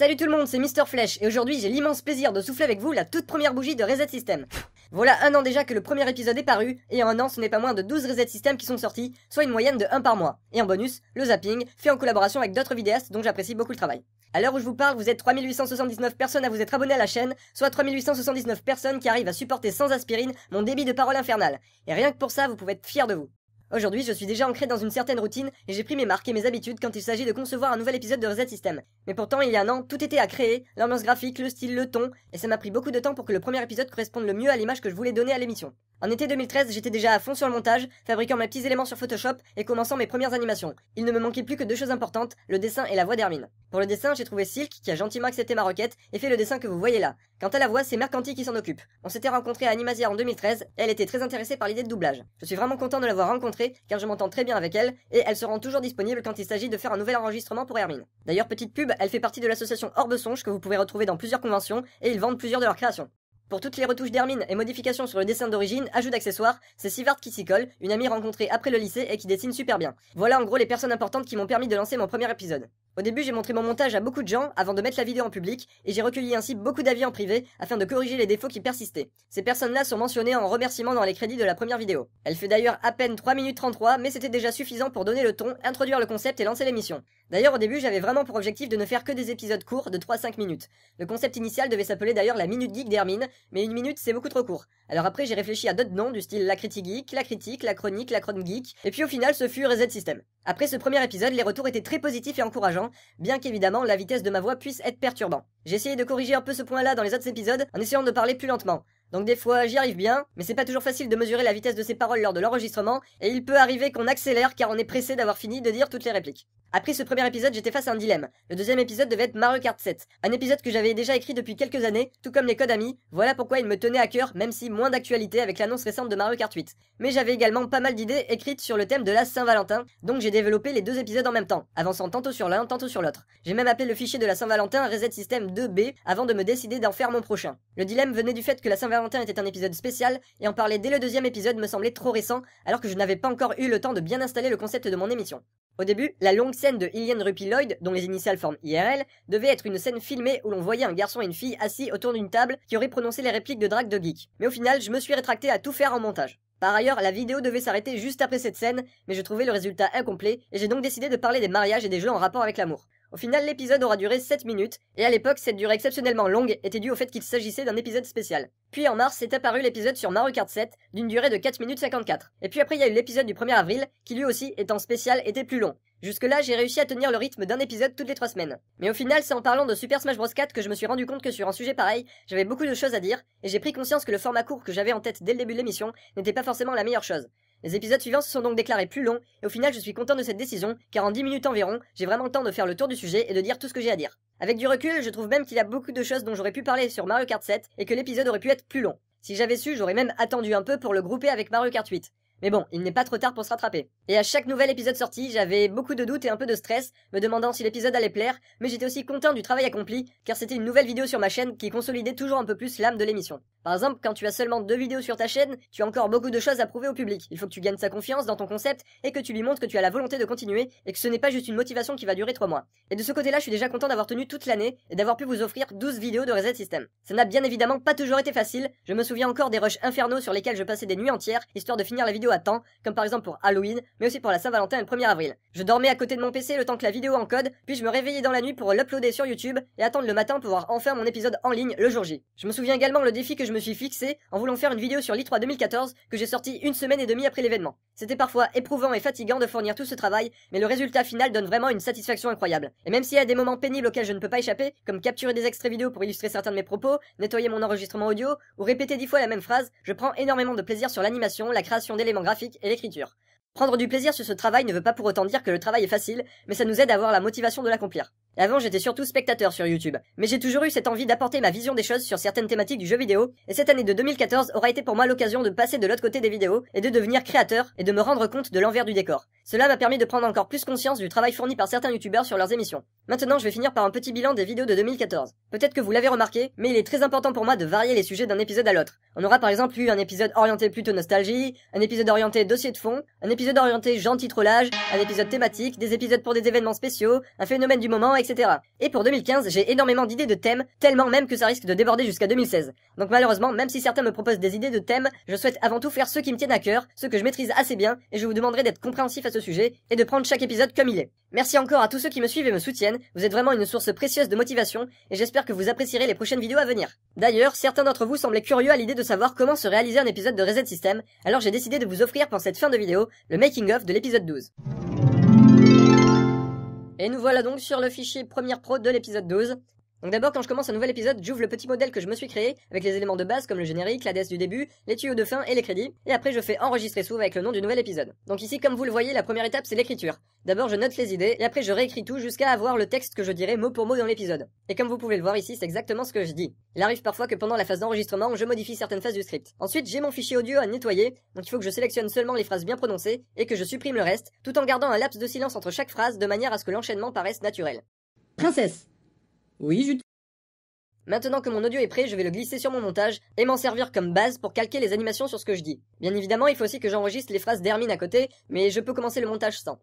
Salut tout le monde, c'est Mister Flash et aujourd'hui j'ai l'immense plaisir de souffler avec vous la toute première bougie de Reset System. Voilà un an déjà que le premier épisode est paru et en un an ce n'est pas moins de 12 Reset System qui sont sortis, soit une moyenne de 1 par mois. Et en bonus, le zapping, fait en collaboration avec d'autres vidéastes dont j'apprécie beaucoup le travail. À l'heure où je vous parle, vous êtes 3879 personnes à vous être abonnés à la chaîne, soit 3879 personnes qui arrivent à supporter sans aspirine mon débit de parole infernale. Et rien que pour ça, vous pouvez être fiers de vous. Aujourd'hui, je suis déjà ancré dans une certaine routine et j'ai pris mes marques et mes habitudes quand il s'agit de concevoir un nouvel épisode de Reset System. Mais pourtant, il y a un an, tout était à créer, l'ambiance graphique, le style, le ton, et ça m'a pris beaucoup de temps pour que le premier épisode corresponde le mieux à l'image que je voulais donner à l'émission. En été 2013, j'étais déjà à fond sur le montage, fabriquant mes petits éléments sur Photoshop et commençant mes premières animations. Il ne me manquait plus que deux choses importantes, le dessin et la voix d'Hermine. Pour le dessin, j'ai trouvé Silk qui a gentiment accepté ma requête et fait le dessin que vous voyez là. Quant à la voix, c'est Mercanti qui s'en occupe. On s'était rencontré à Animasia en 2013 et elle était très intéressée par l'idée de doublage. Je suis vraiment content de l'avoir rencontrée car je m'entends très bien avec elle et elle se rend toujours disponible quand il s'agit de faire un nouvel enregistrement pour Hermine. D'ailleurs, petite pub, elle fait partie de l'association Orbe Songe que vous pouvez retrouver dans plusieurs conventions et ils vendent plusieurs de leurs créations. Pour toutes les retouches d'hermine et modifications sur le dessin d'origine, ajout d'accessoires, c'est Sivart qui s'y colle, une amie rencontrée après le lycée et qui dessine super bien. Voilà en gros les personnes importantes qui m'ont permis de lancer mon premier épisode. Au début, j'ai montré mon montage à beaucoup de gens avant de mettre la vidéo en public et j'ai recueilli ainsi beaucoup d'avis en privé afin de corriger les défauts qui persistaient. Ces personnes-là sont mentionnées en remerciement dans les crédits de la première vidéo. Elle fait d'ailleurs à peine 3 minutes 33, mais c'était déjà suffisant pour donner le ton, introduire le concept et lancer l'émission. D'ailleurs, au début, j'avais vraiment pour objectif de ne faire que des épisodes courts de 3-5 minutes. Le concept initial devait s'appeler d'ailleurs la Minute Geek d'Hermine mais une minute c'est beaucoup trop court. Alors après j'ai réfléchi à d'autres noms du style la critique geek, la critique, la chronique, la chronique geek, et puis au final ce fut Reset System. Après ce premier épisode, les retours étaient très positifs et encourageants, bien qu'évidemment la vitesse de ma voix puisse être perturbant. J'ai essayé de corriger un peu ce point-là dans les autres épisodes en essayant de parler plus lentement. Donc des fois, j'y arrive bien, mais c'est pas toujours facile de mesurer la vitesse de ses paroles lors de l'enregistrement, et il peut arriver qu'on accélère car on est pressé d'avoir fini de dire toutes les répliques. Après ce premier épisode, j'étais face à un dilemme. Le deuxième épisode devait être Mario Kart 7, un épisode que j'avais déjà écrit depuis quelques années, tout comme les codes amis, voilà pourquoi il me tenait à cœur, même si moins d'actualité avec l'annonce récente de Mario Kart 8. Mais j'avais également pas mal d'idées écrites sur le thème de la Saint-Valentin, donc j'ai développé les deux épisodes en même temps, avançant tantôt sur l'un, tantôt sur l'autre. J'ai même appelé le fichier de la Saint-Valentin Reset System 2B avant de me décider d'en faire mon prochain. Le dilemme venait du fait que la saint était un épisode spécial, et en parler dès le deuxième épisode me semblait trop récent, alors que je n'avais pas encore eu le temps de bien installer le concept de mon émission. Au début, la longue scène de Ilian Rupi Lloyd, dont les initiales forment IRL, devait être une scène filmée où l'on voyait un garçon et une fille assis autour d'une table qui auraient prononcé les répliques de Drag de Geek. Mais au final, je me suis rétracté à tout faire en montage. Par ailleurs, la vidéo devait s'arrêter juste après cette scène, mais je trouvais le résultat incomplet et j'ai donc décidé de parler des mariages et des jeux en rapport avec l'amour. Au final, l'épisode aura duré 7 minutes, et à l'époque, cette durée exceptionnellement longue était due au fait qu'il s'agissait d'un épisode spécial. Puis en mars est apparu l'épisode sur Mario Kart 7, d'une durée de 4 minutes 54. Et puis après, il y a eu l'épisode du 1er avril, qui lui aussi, étant spécial, était plus long. Jusque-là, j'ai réussi à tenir le rythme d'un épisode toutes les 3 semaines. Mais au final, c'est en parlant de Super Smash Bros 4 que je me suis rendu compte que sur un sujet pareil, j'avais beaucoup de choses à dire, et j'ai pris conscience que le format court que j'avais en tête dès le début de l'émission n'était pas forcément la meilleure chose. Les épisodes suivants se sont donc déclarés plus longs, et au final je suis content de cette décision, car en 10 minutes environ, j'ai vraiment le temps de faire le tour du sujet et de dire tout ce que j'ai à dire. Avec du recul, je trouve même qu'il y a beaucoup de choses dont j'aurais pu parler sur Mario Kart 7, et que l'épisode aurait pu être plus long. Si j'avais su, j'aurais même attendu un peu pour le grouper avec Mario Kart 8. Mais bon, il n'est pas trop tard pour se rattraper. Et à chaque nouvel épisode sorti, j'avais beaucoup de doutes et un peu de stress, me demandant si l'épisode allait plaire, mais j'étais aussi content du travail accompli, car c'était une nouvelle vidéo sur ma chaîne qui consolidait toujours un peu plus l'âme de l'émission. Par exemple, quand tu as seulement deux vidéos sur ta chaîne, tu as encore beaucoup de choses à prouver au public. Il faut que tu gagnes sa confiance dans ton concept et que tu lui montres que tu as la volonté de continuer et que ce n'est pas juste une motivation qui va durer trois mois. Et de ce côté-là, je suis déjà content d'avoir tenu toute l'année et d'avoir pu vous offrir 12 vidéos de Reset System. Ça n'a bien évidemment pas toujours été facile, je me souviens encore des rushs infernaux sur lesquels je passais des nuits entières, histoire de finir la vidéo à temps, comme par exemple pour Halloween, mais aussi pour la Saint-Valentin le 1er avril. Je dormais à côté de mon PC le temps que la vidéo encode, puis je me réveillais dans la nuit pour l'uploader sur YouTube et attendre le matin pour voir enfin mon épisode en ligne le jour J. Je me souviens également le défi que je me suis fixé en voulant faire une vidéo sur l'I3 2014 que j'ai sorti une semaine et demie après l'événement. C'était parfois éprouvant et fatigant de fournir tout ce travail, mais le résultat final donne vraiment une satisfaction incroyable. Et même s'il y a des moments pénibles auxquels je ne peux pas échapper, comme capturer des extraits vidéo pour illustrer certains de mes propos, nettoyer mon enregistrement audio ou répéter dix fois la même phrase, je prends énormément de plaisir sur l'animation, la création d'éléments graphique et l'écriture. Prendre du plaisir sur ce travail ne veut pas pour autant dire que le travail est facile, mais ça nous aide à avoir la motivation de l'accomplir. Avant, j'étais surtout spectateur sur YouTube, mais j'ai toujours eu cette envie d'apporter ma vision des choses sur certaines thématiques du jeu vidéo, et cette année de 2014 aura été pour moi l'occasion de passer de l'autre côté des vidéos et de devenir créateur et de me rendre compte de l'envers du décor. Cela m'a permis de prendre encore plus conscience du travail fourni par certains youtubeurs sur leurs émissions. Maintenant, je vais finir par un petit bilan des vidéos de 2014. Peut-être que vous l'avez remarqué, mais il est très important pour moi de varier les sujets d'un épisode à l'autre. On aura par exemple eu un épisode orienté plutôt nostalgie, un épisode orienté dossier de fond, un épisode orienté gentil trollage, un épisode thématique, des épisodes pour des événements spéciaux, un phénomène du moment, etc. Et pour 2015, j'ai énormément d'idées de thèmes, tellement même que ça risque de déborder jusqu'à 2016. Donc malheureusement, même si certains me proposent des idées de thèmes, je souhaite avant tout faire ceux qui me tiennent à cœur, ceux que je maîtrise assez bien, et je vous demanderai d'être compréhensif à ce sujet et de prendre chaque épisode comme il est. Merci encore à tous ceux qui me suivent et me soutiennent, vous êtes vraiment une source précieuse de motivation, et j'espère que vous apprécierez les prochaines vidéos à venir. D'ailleurs, certains d'entre vous semblaient curieux à l'idée de savoir comment se réaliser un épisode de Reset System, alors j'ai décidé de vous offrir pour cette fin de vidéo le making of de l'épisode 12. Et nous voilà donc sur le fichier première Pro de l'épisode 12. Donc d'abord, quand je commence un nouvel épisode, j'ouvre le petit modèle que je me suis créé, avec les éléments de base comme le générique, la DS du début, les tuyaux de fin et les crédits, et après je fais enregistrer sous avec le nom du nouvel épisode. Donc ici, comme vous le voyez, la première étape c'est l'écriture. D'abord je note les idées, et après je réécris tout jusqu'à avoir le texte que je dirai mot pour mot dans l'épisode. Et comme vous pouvez le voir ici, c'est exactement ce que je dis. Il arrive parfois que pendant la phase d'enregistrement, je modifie certaines phases du script. Ensuite, j'ai mon fichier audio à nettoyer, donc il faut que je sélectionne seulement les phrases bien prononcées, et que je supprime le reste, tout en gardant un laps de silence entre chaque phrase de manière à ce que l'enchaînement paraisse naturel. Princesse oui, j'utilise. Maintenant que mon audio est prêt, je vais le glisser sur mon montage et m'en servir comme base pour calquer les animations sur ce que je dis. Bien évidemment, il faut aussi que j'enregistre les phrases d'Hermine à côté, mais je peux commencer le montage sans.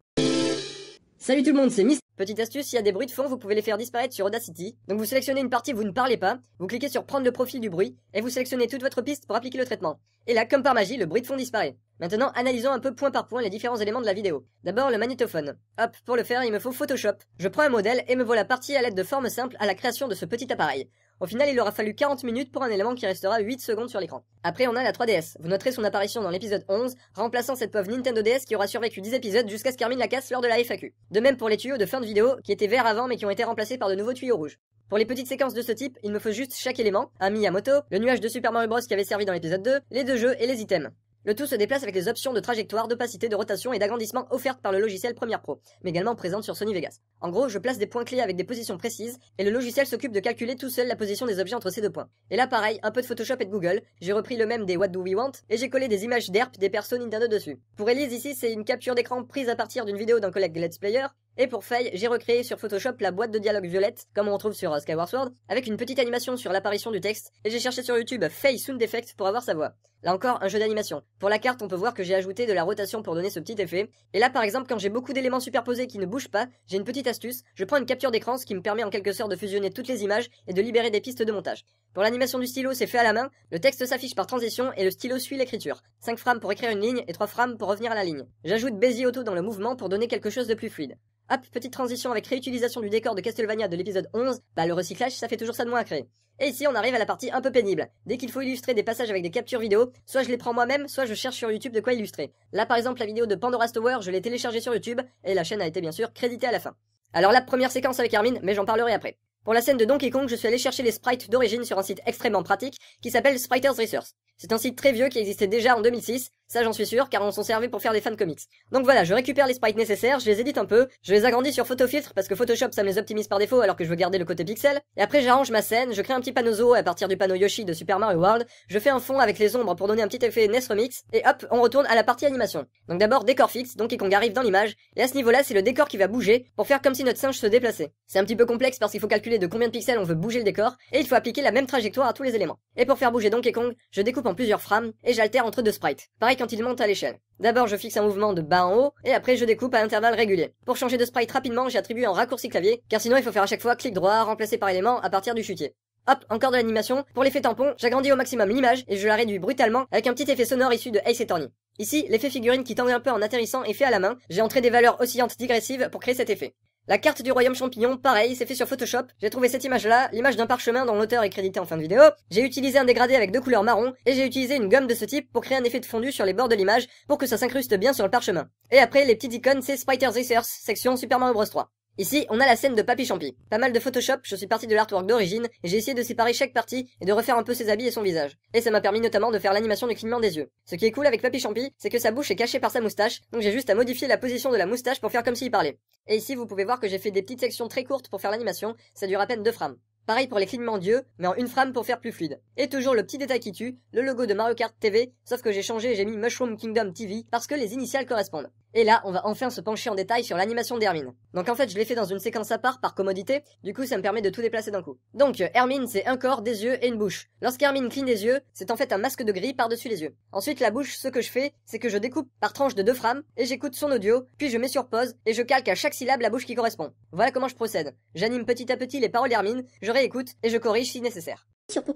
Salut tout le monde, c'est Miss. Petite astuce, s'il y a des bruits de fond, vous pouvez les faire disparaître sur Audacity. Donc vous sélectionnez une partie où vous ne parlez pas, vous cliquez sur prendre le profil du bruit, et vous sélectionnez toute votre piste pour appliquer le traitement. Et là, comme par magie, le bruit de fond disparaît. Maintenant, analysons un peu point par point les différents éléments de la vidéo. D'abord, le magnétophone. Hop, pour le faire, il me faut Photoshop. Je prends un modèle et me voilà partie à l'aide de formes simples à la création de ce petit appareil. Au final, il aura fallu 40 minutes pour un élément qui restera 8 secondes sur l'écran. Après, on a la 3DS. Vous noterez son apparition dans l'épisode 11, remplaçant cette pauvre Nintendo DS qui aura survécu 10 épisodes jusqu'à ce qu'Armin la casse lors de la FAQ. De même pour les tuyaux de fin de vidéo, qui étaient verts avant mais qui ont été remplacés par de nouveaux tuyaux rouges. Pour les petites séquences de ce type, il me faut juste chaque élément, un Miyamoto, le nuage de Super Mario Bros qui avait servi dans l'épisode 2, les deux jeux et les items. Le tout se déplace avec les options de trajectoire, d'opacité, de rotation et d'agrandissement offertes par le logiciel Premiere Pro, mais également présentes sur Sony Vegas. En gros, je place des points clés avec des positions précises, et le logiciel s'occupe de calculer tout seul la position des objets entre ces deux points. Et là pareil, un peu de Photoshop et de Google, j'ai repris le même des What Do We Want, et j'ai collé des images d'herp des personnes Nintendo dessus. Pour Elise ici, c'est une capture d'écran prise à partir d'une vidéo d'un collègue Let's Player, et pour Faye, j'ai recréé sur Photoshop la boîte de dialogue violette, comme on retrouve sur Skyward Sword, avec une petite animation sur l'apparition du texte, et j'ai cherché sur YouTube Faye Sound Effect pour avoir sa voix. Là encore, un jeu d'animation. Pour la carte, on peut voir que j'ai ajouté de la rotation pour donner ce petit effet. Et là, par exemple, quand j'ai beaucoup d'éléments superposés qui ne bougent pas, j'ai une petite astuce, je prends une capture d'écran, ce qui me permet en quelque sorte de fusionner toutes les images et de libérer des pistes de montage. Pour l'animation du stylo, c'est fait à la main, le texte s'affiche par transition et le stylo suit l'écriture. 5 frames pour écrire une ligne et 3 frames pour revenir à la ligne. J'ajoute Bézier Auto dans le mouvement pour donner quelque chose de plus fluide. Hop, petite transition avec réutilisation du décor de Castlevania de l'épisode 11, bah le recyclage ça fait toujours ça de moins à créer. Et ici, on arrive à la partie un peu pénible. Dès qu'il faut illustrer des passages avec des captures vidéo, soit je les prends moi-même, soit je cherche sur YouTube de quoi illustrer. Là, par exemple, la vidéo de Pandora's Tower, je l'ai téléchargée sur YouTube, et la chaîne a été bien sûr créditée à la fin. Alors la première séquence avec Armin, mais j'en parlerai après. Pour la scène de Donkey Kong, je suis allé chercher les sprites d'origine sur un site extrêmement pratique qui s'appelle Spriter's Resource. C'est un site très vieux qui existait déjà en 2006 ça, j'en suis sûr, car on s'en servait pour faire des fan comics. Donc voilà, je récupère les sprites nécessaires, je les édite un peu, je les agrandis sur Photofiltre parce que Photoshop ça me les optimise par défaut alors que je veux garder le côté pixel. Et après, j'arrange ma scène, je crée un petit panneau à partir du panneau Yoshi de Super Mario World, je fais un fond avec les ombres pour donner un petit effet NES Remix, et hop, on retourne à la partie animation. Donc d'abord, décor fixe, Donkey Kong arrive dans l'image, et à ce niveau-là, c'est le décor qui va bouger pour faire comme si notre singe se déplaçait. C'est un petit peu complexe parce qu'il faut calculer de combien de pixels on veut bouger le décor, et il faut appliquer la même trajectoire à tous les éléments. Et pour faire bouger Donkey Kong, je découpe en plusieurs frames, et j'altère entre deux sprites quand il monte à l'échelle. D'abord, je fixe un mouvement de bas en haut, et après, je découpe à intervalles réguliers. Pour changer de sprite rapidement, attribué un raccourci clavier, car sinon, il faut faire à chaque fois clic droit, remplacer par élément à partir du chutier. Hop, encore de l'animation. Pour l'effet tampon, j'agrandis au maximum l'image et je la réduis brutalement avec un petit effet sonore issu de Ace Attorney. Ici, l'effet figurine qui tangue un peu en atterrissant est fait à la main. J'ai entré des valeurs oscillantes digressives pour créer cet effet. La carte du royaume champignon, pareil, c'est fait sur Photoshop. J'ai trouvé cette image-là, l'image d'un parchemin dont l'auteur est crédité en fin de vidéo. J'ai utilisé un dégradé avec deux couleurs marron, et j'ai utilisé une gomme de ce type pour créer un effet de fondu sur les bords de l'image pour que ça s'incruste bien sur le parchemin. Et après, les petites icônes, c'est Spriter's Research, section Super Mario 3. Ici, on a la scène de Papy Champi. Pas mal de Photoshop, je suis parti de l'artwork d'origine, et j'ai essayé de séparer chaque partie et de refaire un peu ses habits et son visage. Et ça m'a permis notamment de faire l'animation du clignement des yeux. Ce qui est cool avec Papy Champi, c'est que sa bouche est cachée par sa moustache, donc j'ai juste à modifier la position de la moustache pour faire comme s'il parlait. Et ici, vous pouvez voir que j'ai fait des petites sections très courtes pour faire l'animation, ça dure à peine deux frames. Pareil pour les clignements d'yeux, mais en une frame pour faire plus fluide. Et toujours le petit détail qui tue, le logo de Mario Kart TV, sauf que j'ai changé et j'ai mis Mushroom Kingdom TV parce que les initiales correspondent. Et là, on va enfin se pencher en détail sur l'animation d'Hermine. Donc en fait, je l'ai fait dans une séquence à part par commodité, du coup ça me permet de tout déplacer d'un coup. Donc Hermine, c'est un corps, des yeux et une bouche. Lorsqu'Hermine cligne les yeux, c'est en fait un masque de gris par-dessus les yeux. Ensuite, la bouche, ce que je fais, c'est que je découpe par tranche de deux frames et j'écoute son audio, puis je mets sur pause et je calque à chaque syllabe la bouche qui correspond. Voilà comment je procède. J'anime petit à petit les paroles d'Hermine, je réécoute et je corrige si nécessaire. pourquoi...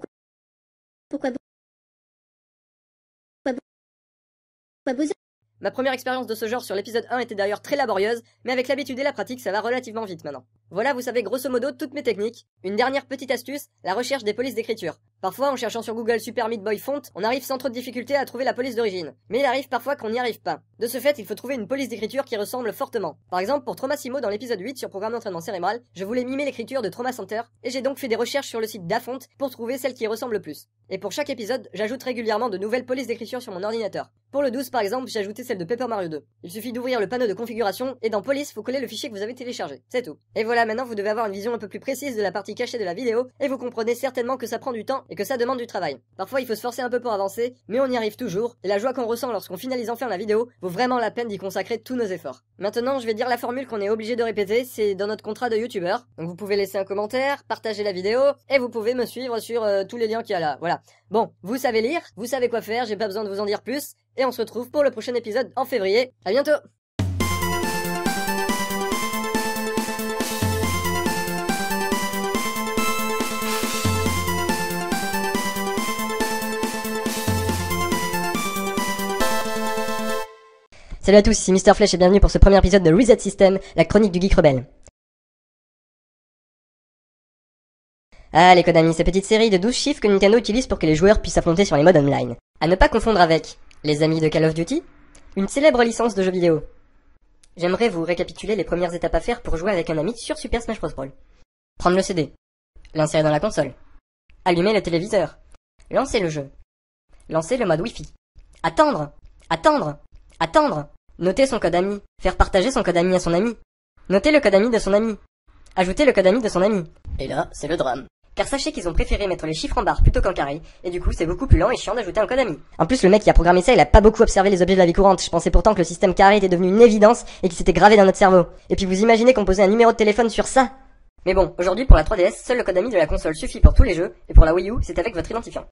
pourquoi... Ma première expérience de ce genre sur l'épisode 1 était d'ailleurs très laborieuse, mais avec l'habitude et la pratique, ça va relativement vite maintenant. Voilà, vous savez grosso modo toutes mes techniques. Une dernière petite astuce, la recherche des polices d'écriture. Parfois, en cherchant sur Google Super Meat Boy Font, on arrive sans trop de difficulté à trouver la police d'origine. Mais il arrive parfois qu'on n'y arrive pas. De ce fait, il faut trouver une police d'écriture qui ressemble fortement. Par exemple, pour Simo dans l'épisode 8 sur programme d'entraînement cérébral, je voulais mimer l'écriture de Trauma Center, et j'ai donc fait des recherches sur le site d'Afont pour trouver celle qui ressemble le plus. Et pour chaque épisode, j'ajoute régulièrement de nouvelles polices d'écriture sur mon ordinateur. Pour le 12 par exemple, j'ai ajouté celle de Paper Mario 2. Il suffit d'ouvrir le panneau de configuration, et dans police, faut coller le fichier que vous avez téléchargé. C'est tout. Et voilà, maintenant vous devez avoir une vision un peu plus précise de la partie cachée de la vidéo, et vous comprenez certainement que ça prend du temps et que ça demande du travail. Parfois il faut se forcer un peu pour avancer, mais on y arrive toujours, et la joie qu'on ressent lorsqu'on finalise enfin la vidéo vaut vraiment la peine d'y consacrer tous nos efforts. Maintenant, je vais dire la formule qu'on est obligé de répéter, c'est dans notre contrat de youtubeur. Donc vous pouvez laisser un commentaire, partager la vidéo, et vous pouvez me suivre sur euh, tous les liens qu'il y a là, voilà. Bon, vous savez lire, vous savez quoi faire, j'ai pas besoin de vous en dire plus, et on se retrouve pour le prochain épisode en février. À bientôt! Salut à tous, ici Mister Flash et bienvenue pour ce premier épisode de Reset System, la chronique du geek rebelle. Allez, ah, Konami, ces petite série de 12 chiffres que Nintendo utilise pour que les joueurs puissent affronter sur les modes online. À ne pas confondre avec les amis de Call of Duty, une célèbre licence de jeux vidéo. J'aimerais vous récapituler les premières étapes à faire pour jouer avec un ami sur Super Smash Bros. Prendre le CD, l'insérer dans la console, allumer le téléviseur, lancer le jeu, lancer le mode Wi-Fi, attendre, attendre, Attendre Noter son code ami. Faire partager son code ami à son ami. Noter le code ami de son ami. Ajouter le code ami de son ami. Et là, c'est le drame. Car sachez qu'ils ont préféré mettre les chiffres en barre plutôt qu'en carré, et du coup c'est beaucoup plus lent et chiant d'ajouter un code ami. En plus le mec qui a programmé ça il a pas beaucoup observé les objets de la vie courante, je pensais pourtant que le système carré était devenu une évidence et qu'il s'était gravé dans notre cerveau. Et puis vous imaginez qu'on posait un numéro de téléphone sur ça Mais bon, aujourd'hui pour la 3DS, seul le code ami de la console suffit pour tous les jeux, et pour la Wii U c'est avec votre identifiant.